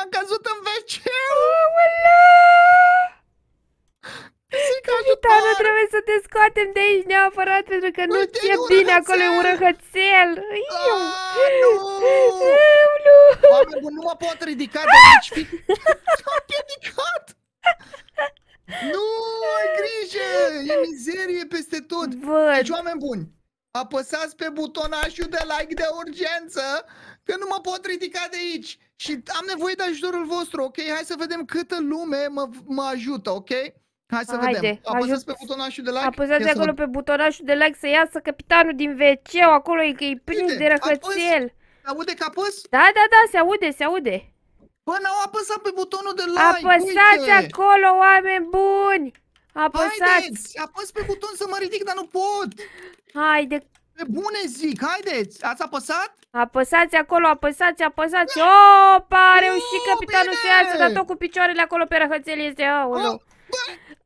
Am căzut în wc Capitanul, trebuie să te scoatem de aici neapărat pentru că nu ți-e bine acolo, e un răhățel. Aaaa, Nu! Nu! nu mă pot ridica de aici. Am ridicat! Nu, ai grijă! E mizerie peste tot. Văd. Deci, oameni buni, apăsați pe butonașul de like de urgență că nu mă pot ridica de aici și am nevoie de ajutorul vostru, ok? Hai să vedem câtă lume mă, mă ajută, ok? Hai să Haide, vedem. Apăsați ajut. pe butonașul de like. Apăsați acolo să... pe butonașul de like să iasă capitanul din wc acolo e că e prins de răcățel. Se aude că apăs? Da, da, da, se aude, se aude. Bă, n-au apăsat pe butonul de like. Apăsați uite. acolo, oameni buni! Apăsați! Haideți, apăs pe buton să mă ridic, dar nu pot! Haide, pe bune zic, haideți! Ați apăsat? Apăsați acolo, apăsați, apăsați! Opa, a reușit capitanul să iasă, dar tot cu picioarele acolo pe răhățel este, aoleu!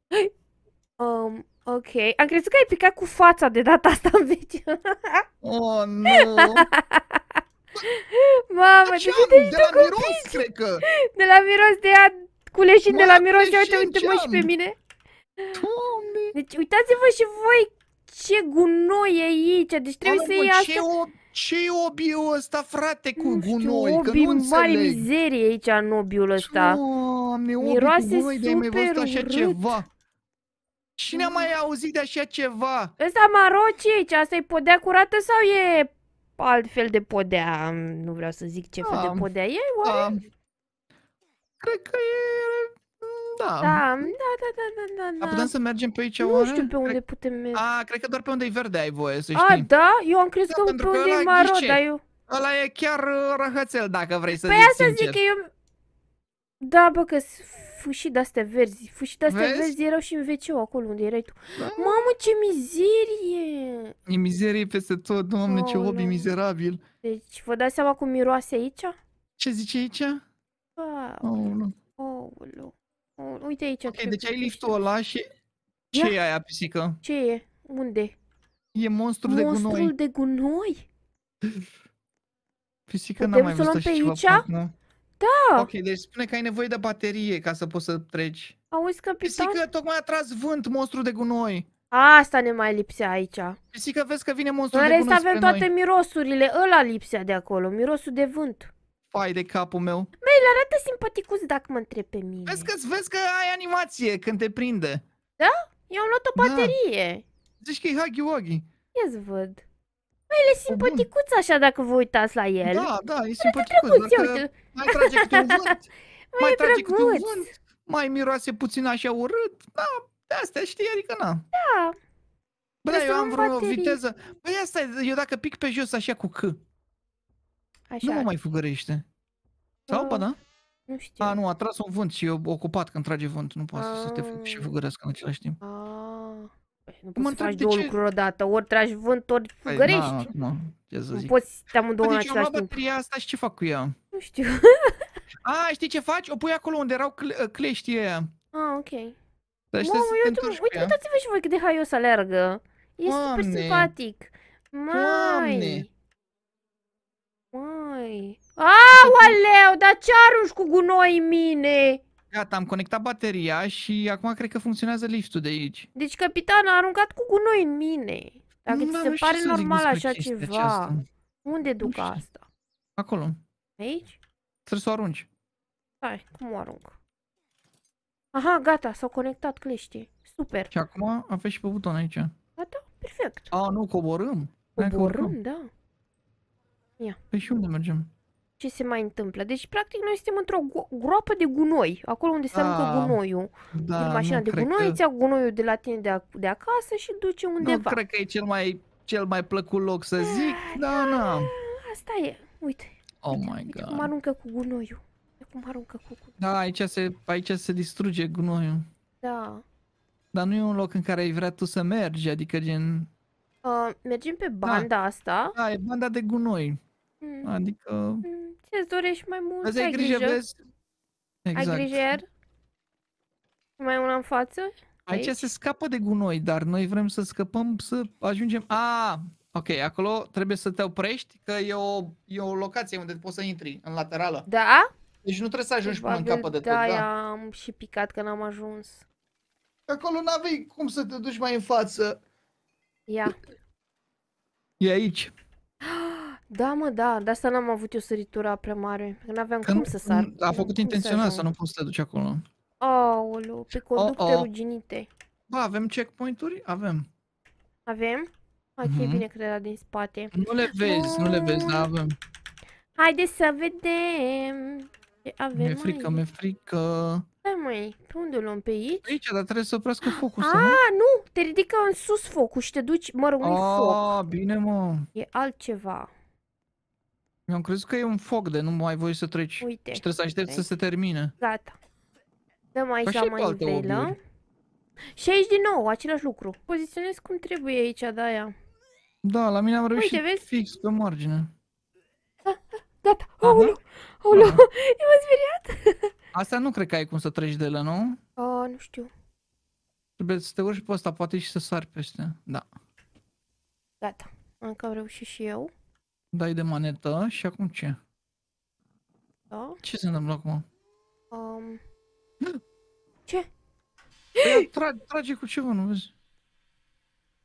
Ah, um, ok, am crezut că ai picat cu fața de data asta în video oh, nu! Mamă, ce de, de, la miros, cred că! De la miros, de a culeșit de la miros, uite, uite mă și pe mine! Doamne! Deci uitați-vă și voi ce gunoi e aici? Deci trebuie Mamă, să iei asta... Ce, o, ce obiul ăsta, frate, cu nu gunoi? Știu, obi, că nu mare mizerie aici în obiul ăsta. Doamne, obi Miroase cu gunoi, mai văzut așa urât. ceva. Cine a mai auzit de așa ceva? Ăsta maro ce aici? Asta e podea curată sau e alt fel de podea? Nu vreau să zic ce fel de podea e, oare? A, Cred că e da. Da, da, da, da, da, da. Dar putem să mergem pe aici, Nu știu pe unde cred... putem merge. A, cred că doar pe unde e verde ai voie, să știi. A, da? Eu am crezut da, că pe unde e maro, dar eu... Ăla e chiar uh, răhățel, dacă vrei să păi asta sincer. zic că eu... Da, bă, că fâșii de-astea verzi. Fâșii de-astea verzi erau și în wc acolo unde erai tu. Da. Mamă, ce mizerie! E mizerie peste tot, doamne, oh, ce obi mizerabil. Deci, vă dați seama cum miroase aici? Ce zice aici? Wow. Oh, oh, oh. Uite aici. Ok, deci ai liftul ăla și... Ce e aia, pisică? Ce e? Unde? E monstru de gunoi. Monstrul de gunoi? Pisică păi n-am mai văzut așa ceva. Da! Ok, deci spune că ai nevoie de baterie ca să poți să treci. Auzi, capitan? Pisică, tocmai a tras vânt monstru de gunoi. Asta ne mai lipsea aici. Pisică, vezi că vine monstru de gunoi avem toate mirosurile. Ăla lipsea de acolo, mirosul de vânt. Pai de capul meu el arată simpaticus dacă mă întreb pe mine. Vezi că, vezi că ai animație când te prinde. Da? I-am luat o da. baterie. Da. Zici că e Huggy Wuggy. ia văd. Mai el e simpaticuț așa dacă vă uitați la el. Da, da, e simpaticuț. mai trage câte un vânt. mai, trage câte un vânt. Mai miroase puțin așa urât. Da, de astea știi, adică na. Da. Bă, păi eu am vreo baterii. viteză. Băi, asta eu dacă pic pe jos așa cu C. Așa. Nu mă mai fugărește. Sau, ah, ba da? Nu știu. A, nu, a tras un vânt și e ocupat când trage vânt. Nu poate să te și ah. fugăresc în același timp. A, ah. păi, nu poți să faci două lucruri odată. Ori tragi vânt, ori păi, fugărești. Nu, ce să zic. Poți să te amândouă păi, în deci același timp. Deci am luat bateria asta și ce fac cu ea? Nu știu. a, știi ce faci? O pui acolo unde erau ă, cleștii ăia. Ah, ok. Mamă, uite, uitați-vă și voi cât de haios alergă. E super simpatic. Mai. Mai. Aoleu, dar ce arunci cu gunoi în mine? Gata, am conectat bateria și acum cred că funcționează liftul de aici. Deci capitan a aruncat cu gunoi în mine. Dacă da, nu, ți se pare normal așa ceva. Aceasta. Unde duc asta? Acolo. Aici? Trebuie să o arunci. Hai, cum o arunc? Aha, gata, s-au conectat cleștii. Super. Și acum aveți și pe buton aici. Gata, da, perfect. A, nu, coborâm. Coborâm, coborâm. da. Ia. Păi și unde mergem? ce se mai întâmplă. Deci, practic, noi suntem într-o groapă de gunoi, acolo unde se aruncă ah, gunoiul. Da, din mașina de gunoi, că... ți gunoiul de la tine de, a, de acasă și duce undeva. Nu cred că e cel mai, cel mai plăcut loc să zic, da, da. Asta e, uite. Oh uite, my god. cum aruncă cu gunoiul. Uite cum aruncă cu gunoiul. Da, aici se, aici se distruge gunoiul. Da. Dar nu e un loc în care ai vrea tu să mergi, adică gen... Uh, mergem pe da. banda da. asta. Da, e banda de gunoi. Mm. Adică... Mm. Îți dorești mai mult, Azi ai grijă, grijă. vezi? Exact. Ai grijă iar? Mai una în față? Aici Aici se scapă de gunoi, dar noi vrem să scăpăm, să ajungem... A, ok, acolo trebuie să te oprești, că e o, e o locație unde poți să intri, în laterală. Da? Deci nu trebuie să ajungi până în capăt de tot, da? am și picat că n-am ajuns. Acolo n-avei cum să te duci mai în față. Ia. E aici. Da, mă, da, de asta n-am avut eu săritura prea mare, că n-aveam cum să sar. A făcut intenționat să nu poți să te duci acolo. Aoleu, pe conducte oh, oh. ruginite. Ba, avem checkpoint-uri? Avem. Avem? Hai mm-hmm. e mhm. bine că era din spate. Nu le vezi, oh. nu le vezi, dar avem. Haide să vedem. Ce avem Mi-e frică, mi-e frică. Da, măi, pe unde luăm? Pe aici? Pe aici, dar trebuie să oprească focul Ah, să nu? nu, te ridică în sus focul și te duci, mă, un foc. A, bine, mă. E altceva. Eu am crezut că e un foc de nu mai ai voie să treci. Uite. Și trebuie să aștept să se termine. Gata. Dăm aici mai păi la Și aici din nou, același lucru. Poziționez cum trebuie aici, de aia. Da, la mine am reușit Uite, vezi? fix pe margine. Da, da gata. aulă, aoleu, m-am speriat. Asta nu cred că ai cum să treci de la nu? A, nu știu. Trebuie să te urci pe asta, poate și să sari peste. Da. Gata. Încă am reușit și eu dai de manetă și acum ce? Da? Ce se întâmplă acum? Um... Ce? Păi, tra- trage cu ceva, nu vezi?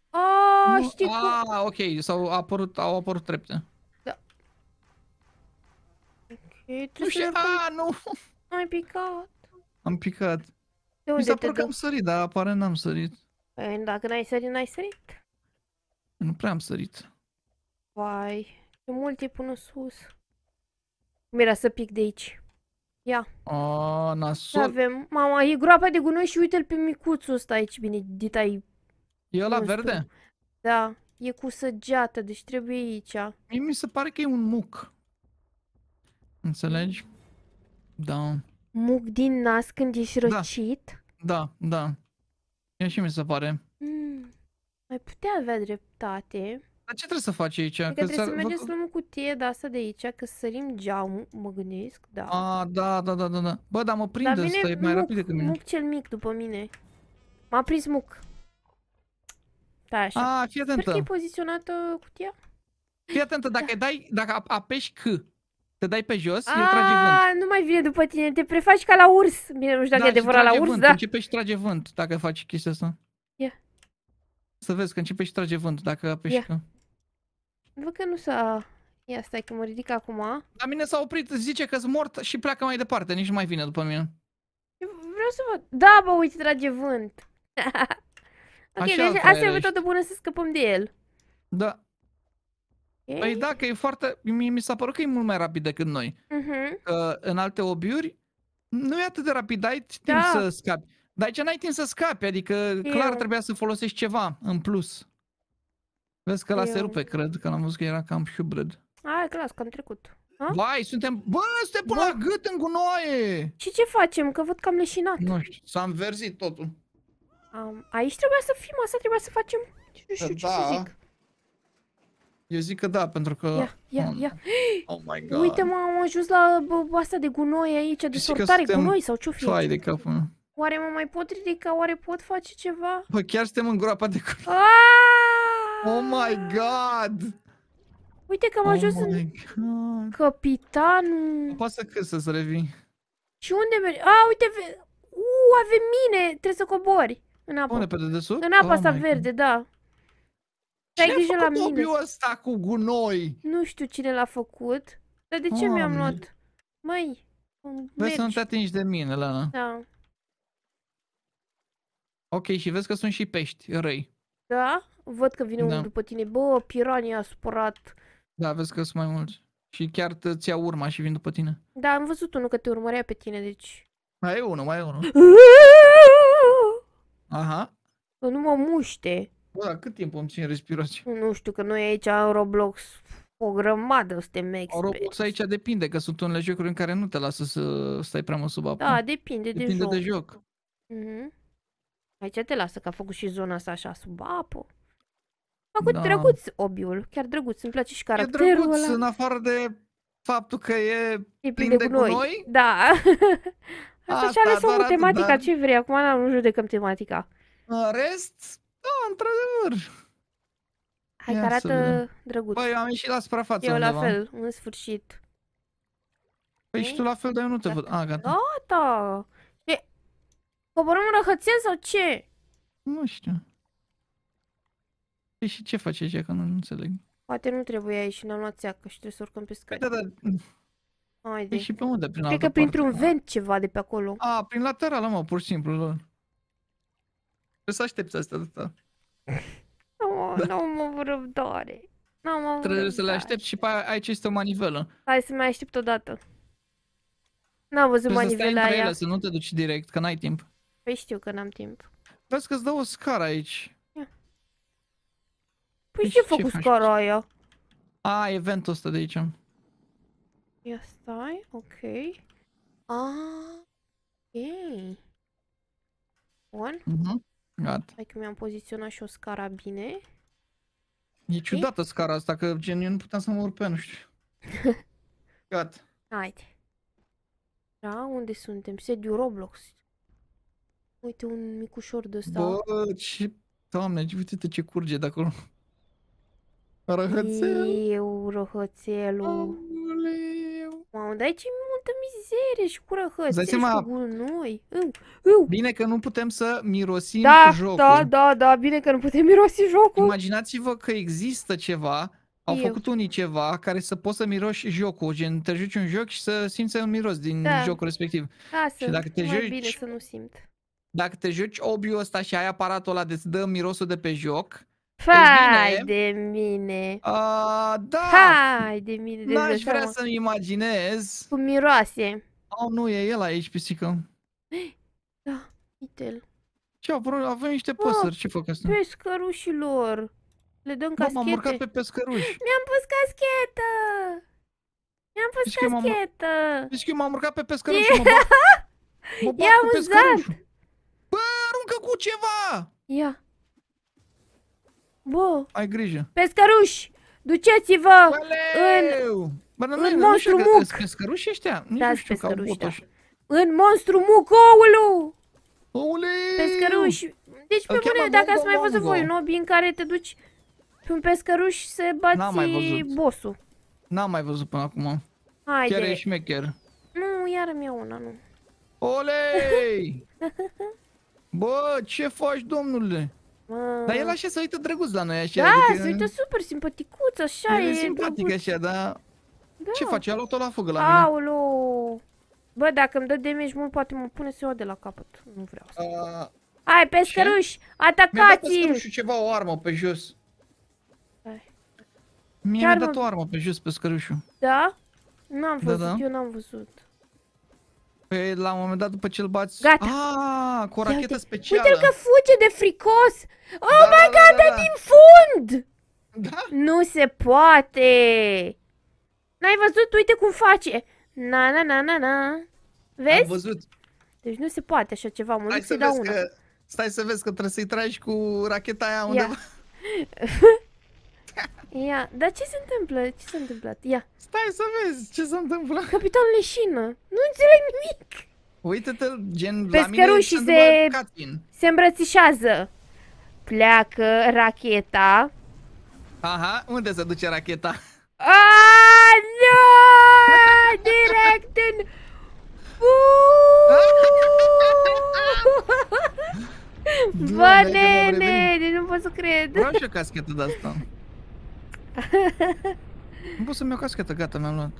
Ah, nu, știi a, cum... ok, au apărut, au apărut trepte. Da. Ok, tu știu, a, nu! Ai picat. Am picat. De Mi s-a părut că am sărit, dar apare n-am sărit. Păi, dacă n-ai sărit, n-ai sărit. Nu prea am sărit. Vai. E multe până sus. Cum era să pic de aici? Ia. A, nasol. avem. Mama, e groapa de gunoi și uite-l pe micuțul ăsta aici. Bine, dita e... E ăla verde? Da. E cu săgeată, deci trebuie aici. Mie mi se pare că e un muc. Înțelegi? Da. Muc din nas când ești da. răcit? Da, da. da. E și mi se pare. Mm. Ai putea avea dreptate. Dar ce trebuie să faci aici? Adică că trebuie să mergem să luăm cutie de asta de aici, că sărim geamul, mă gândesc, da. A, da, da, da, da, da. Bă, dar mă prinde dar vine muc, mai rapid decât mine. Muc cel mic după mine. M-a prins muc. Da, așa. A, fii atentă. Sper că e poziționată cutia. Fii atentă, dacă da. dai, dacă apeși C, te dai pe jos, A, el trage vânt. nu mai vine după tine, te prefaci ca la urs. Bine, nu știu dacă da, e adevărat la urs, vânt, da. începe și trage vânt dacă faci chestia asta. Ia. Yeah. Să vezi că începe și trage vânt dacă apeși yeah. C. Văd că nu s-a... Ia stai că mă ridic acum. La mine s-a oprit, zice că sunt mort și pleacă mai departe, nici nu mai vine după mine. vreau să văd. Da, bă, uite, trage vânt. ok, așa deci păi, asta e deci- de bună să scăpăm de el. Da. Okay. Păi da, că e foarte... Mi, mi s-a părut că e mult mai rapid decât noi. Uh-huh. Că în alte obiuri nu e atât de rapid, ai timp da. să scapi. Dar aici n-ai timp să scapi, adică Eu. clar trebuia să folosești ceva în plus. Vezi că la păi, se rupe, cred, că l-am văzut că era cam hybrid. Ai, clas, că am trecut. Vai, suntem... Bă, suntem până la gât în gunoaie! Și ce facem? Că văd că am leșinat. Nu știu, s-a înverzit totul. aici trebuia să fim, asta trebuia să facem. Nu știu ce da. să zic. Eu zic că da, pentru că... Ia, ia, ia. Oh my god. Uite, m-am ajuns la asta de gunoi aici, de sortare gunoi sau ce-o fi Fai de capul Oare mă mai pot ridica? Oare pot face ceva? Bă, chiar suntem în groapa de gunoi. Aaaa! Oh my god! Uite că am oh ajuns în capitanul. Nu poate să să revii. Și unde mergi? A, uite, ve... Uuu, avem mine! Trebuie să cobori în apă. Unde, pe dedesubt? În apa oh asta verde, god. da. Ce ai grijă la mine. Ce ăsta cu gunoi? Nu știu cine l-a făcut. Dar de ce oh, mi-am luat? Măi, Vezi să nu te atingi de mine, Lana. Da. Ok, și vezi că sunt și pești răi. Da? Văd că vine da. unul după tine. Bă, pirania a supărat. Da, vezi că sunt mai mulți. Și chiar ți-a urma și vin după tine. Da, am văzut unul că te urmărea pe tine, deci... Mai e unul, mai e unul. Aha. Că nu mă muște. Bă, da, cât timp îmi țin respirație? Nu știu, că noi aici în Roblox o grămadă suntem experți. Roblox aici depinde, că sunt unele jocuri în care nu te lasă să stai prea mult sub apă. Da, depinde, depinde de joc. Depinde de joc. Uh mhm. -huh. Aici te lasă că a făcut și zona asta așa sub apă. A făcut da. drăguț obiul, chiar drăguț, îmi place și caracterul E drăguț, ăla. în afară de faptul că e, e plin de, de gunoi. gunoi. Da. Asta, și-a ales o tematica, dar... ce vrei, acum nu judecăm tematica. În rest, da, într-adevăr. Hai Ia că arată drăguț. Băi, am ieșit la suprafață Eu undeva. la fel, în sfârșit. Păi și tu la fel, dar eu nu te văd. Ah, gata. Gata! Coborăm în răhățel sau ce? Nu știu. Păi și ce face aici, că nu înțeleg. Poate nu trebuie aici și n-am luat țeacă și trebuie să urcăm pe scară. Da, da. Haide. Păi și pe unde? Prin Cred că printr-un da. vent ceva de pe acolo. A, prin lateral mă, pur și simplu. Da. Trebuie să aștepți asta atâta. Nu, da. nu mă avut răbdare. N-am avut Trebuie să le aștept și pe aici este o manivelă. Hai să mai aștept o dată. N-am văzut trebuie manivela aia. Să, să nu te duci direct, că n-ai timp. Păi știu că n-am timp. Vezi că-ți dau o scară aici. Ia. Păi deci ce ce făcut scara aia? A, eventul ăsta de aici. Ia stai, ok. Ah, ok. Bun. Mm -hmm. Gata. Hai că mi-am poziționat și o scara bine. E ciudată scara asta, că gen eu nu puteam să mă urc pe, nu știu. Gata. Haide. Da, unde suntem? Sediu Roblox. Uite un micușor de ăsta. Bă, ce... Doamne, uite-te ce curge de acolo. Răhățel. Eu, răhățelul. Aoleu. Mamă, dar ce multă mizerie și cu răhățel și cu gunoi. Bine că nu putem să mirosim da, jocul. Da, da, da, bine că nu putem mirosi jocul. Imaginați-vă că există ceva au eu. făcut unii ceva care să poți să miroși jocul, gen te joci un joc și să simți un miros din da. jocul respectiv. Da, și dacă te joci... bine să nu simt. Dacă te joci obiul ăsta și ai aparatul ăla de ți dă mirosul de pe joc, Fai de mine! Uh, da! Hai de mine! De N-aș vrea să-mi imaginez... Cu miroase. Oh, nu, e el aici, pisică. Da, uite-l. Ce, avem niște păsări, ce fac asta? Pescărușilor! Le dăm caschete. M-am urcat pe pescăruși. Mi-am pus caschetă! Mi-am pus caschetă! Pisică, m-am urcat pe pescăruși și mă bat. Mă mănâncă cu ceva! Ia. Bă. Ai grijă. Pescăruși, duceți-vă în... Bă, nu, în monstru nu muc. Pescăruși ăștia? Nu da, nu știu pescăruși, da. În monstru muc, oulu! Oule! Pescăruși. Deci, pe bune, dacă ați mai văzut voi un obi în care te duci pe un pescăruș să bați bossul. N-am mai văzut până acum. Haide. Chiar e șmecher. Nu, iară mi-a una, nu. Olei! Bă, ce faci, domnule? Mă... Dar el așa se uită drăguț la noi, așa. Da, adică... se uită super simpaticuț, așa e. e. simpatic drăguț. așa, dar... Da. Ce face? A luat-o la fugă la Aolo. mine. Bă, dacă îmi dă damage mult, poate mă pune să o de la capăt. Nu vreau să... A... Ai, pescăruși! Atacați-l! Mi-a ceva, o armă pe jos. Mi-a dat o armă pe jos, pescărușul. Da? N-am da, văzut, da, da. eu n-am văzut. Păi la un moment dat după ce îl bați... Gata. Ah, cu o rachetă specială. Uite-l că fuge de fricos. Oh da, my da, god, da, da, din fund! Da? Nu se poate. N-ai văzut? Uite cum face. Na, na, na, na, na. Vezi? Am văzut. Deci nu se poate așa ceva, mă duc să dau una. Că, stai să vezi că trebuie să-i tragi cu racheta aia undeva. Ia, dar ce se întâmplă? Ce s-a întâmplat? Ia. Stai să vezi ce s-a întâmplat. Capitan leșină. Nu înțeleg nimic. Uite-te, gen, Pescărușii la mine rușii se, Catin. se îmbrățișează. Pleacă racheta. Aha, unde se duce racheta? Aaaa, nu! Direct în... Bă, nene, nu pot să cred. Vreau și o caschetă de asta nu pot să-mi iau cascheta, gata, mi-am luat.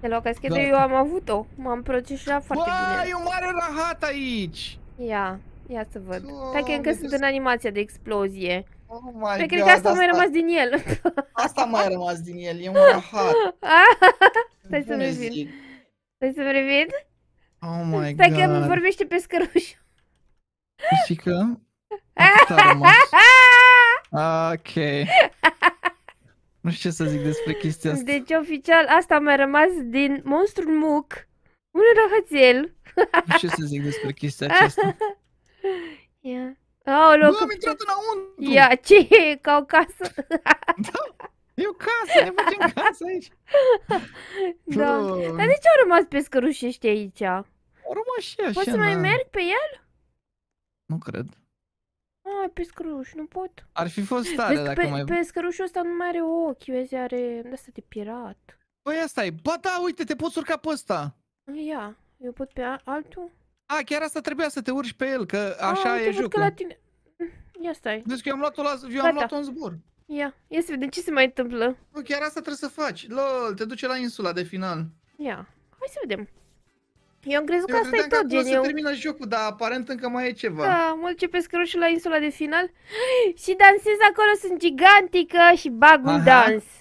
Te lua cascheta, da. eu am avut-o. M-am procesat foarte Bă, bine. e o mare rahat aici! Ia, ia să văd. Hai că încă sunt în animația de explozie. Oh my Pe păi, God, că asta, asta mai rămas din el. asta mai rămas din el, e un rahat. Stai să-mi revin. Stai să-mi revin. Oh my Stai God. că îmi vorbește pe scăruș. Pisică? Atât Ok. Nu știu ce să zic despre chestia asta. Deci, oficial, asta mi-a rămas din Monstrul Muc, un răhățel. Nu știu ce să zic despre chestia aceasta. Yeah. oh Bă, am intrat înăuntru! Ia, ce e? Ca o casă? da, e o casă, ne facem casă aici. Da. Oh. Dar de ce au rămas pe scărușești aici? Au rămas și așa. Poți să mai merg pe el? Nu cred. A, scăruș, nu pot. Ar fi fost tare Vezi dacă pe, mai... scărușul ăsta nu mai are ochi, vezi, are de asta de pirat. Păi asta e. Ba da, uite, te poți urca pe ăsta. Ia, eu pot pe altul? A, chiar asta trebuia să te urci pe el, că așa A, e jocul. Că la tine... Ia stai. Deci că eu am luat-o la... eu am luat-o în zbor. Ia, ia să vedem ce se mai întâmplă. Nu, chiar asta trebuie să faci. Lol, te duce la insula de final. Ia, hai să vedem. Eu am crezut Eu că asta e tot, gen. Eu... termină jocul, dar aparent încă mai e ceva. Da, mă duce pe scroșul la insula de final și dansez acolo, sunt gigantică și bag un Aha. dans.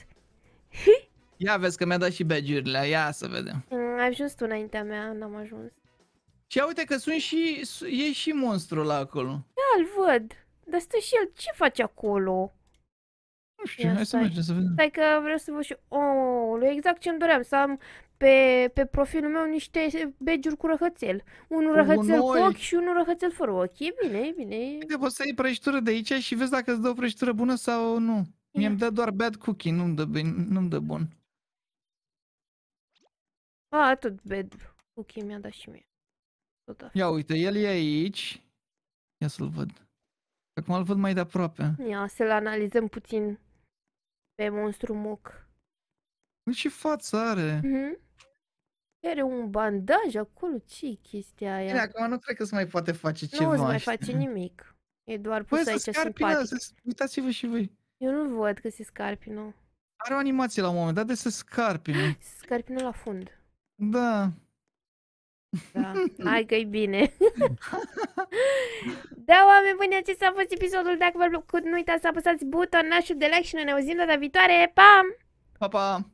Ia vezi că mi-a dat și badge-urile, ia să vedem. Mm, ai ajuns tu înaintea mea, n-am ajuns. Și uite că sunt și, e și monstru la acolo. Da, îl văd. Dar stă și el, ce face acolo? Nu știu, hai să mergem să vedem. Stai că vreau să văd și... Oh, exact ce-mi doream, să am pe, pe profilul meu niște begiuri cu răhățel. Unul răhățel Unui. cu ochi și unul răhățel fără ochi. E bine, e bine. Uite, poți să iei prăjitură de aici și vezi dacă îți dă o prăjitură bună sau nu. mi am dat doar bad cookie, nu-mi dă, nu dă bun. A, atât bad cookie mi-a dat și mie. Tot Ia uite, el e aici. Ia să-l văd. Acum îl văd mai de aproape. Ia să-l analizăm puțin pe monstru moc. Ce față are? Mm-hmm. Are un bandaj acolo? ce chestia aia? Bine, acum nu cred că se mai poate face ceva. Nu se mai face nimic. E doar pus Bă, aici scarpină, simpatic. Da, se... Uitați-vă și voi. Eu nu văd că se scarpină. Are o animație la un moment dat de se scarpină. Se scarpină la fund. Da. Da. Hai că-i bine. da, oameni buni, acesta a fost episodul. Dacă v-a plăcut, nu uitați să apăsați butonul de like și noi ne auzim data viitoare. Pa! Pa, pa!